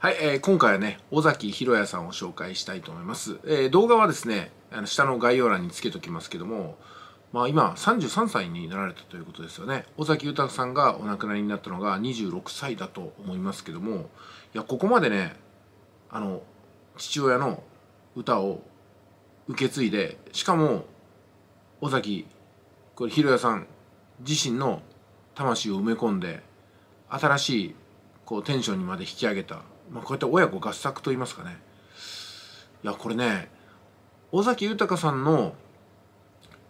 はい、えー、今回はね、尾崎博也さんを紹介したいと思います。えー、動画はですね、あの下の概要欄につけときますけども、まあ今33歳になられたということですよね。尾崎豊さんがお亡くなりになったのが26歳だと思いますけども、いや、ここまでね、あの、父親の歌を受け継いで、しかも、尾崎、これ、博也さん自身の魂を埋め込んで、新しい、こう、テンションにまで引き上げたまあ、こういって親子合作と言いますかねいやこれね尾崎豊さんの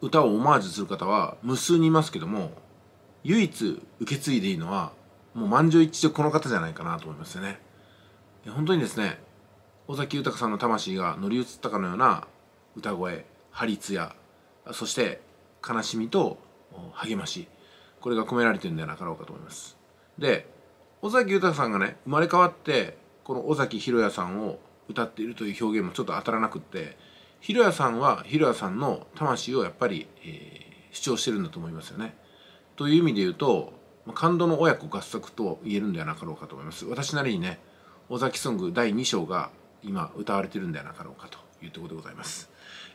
歌をオマージュする方は無数にいますけども唯一受け継いでいいのはもう満場一致でこの方じゃないかなと思いますよね本当にですね尾崎豊さんの魂が乗り移ったかのような歌声張り艶そして悲しみと励ましこれが込められてるんではなかろうかと思いますで尾崎豊さんがね生まれ変わってこの尾崎裕也さんを歌っているという表現もちょっと当たらなくって裕也さんは裕也さんの魂をやっぱり、えー、主張してるんだと思いますよね。という意味で言うと感動の親子合作と言えるんではなかろうかと思います。私なりにね尾崎ソング第2章が今歌われてるんではなかろうかというところでございます。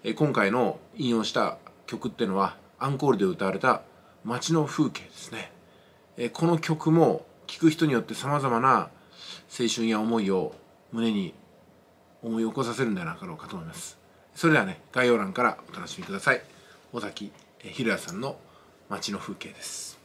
えー、今回の引用した曲ってのはアンコールで歌われた「街の風景」ですね。えー、この曲も聴く人によってさまざまな青春や思いを胸に思い起こさせるんじゃなかろうかと思いますそれではね概要欄からお楽しみください尾崎ひろやさんの街の風景です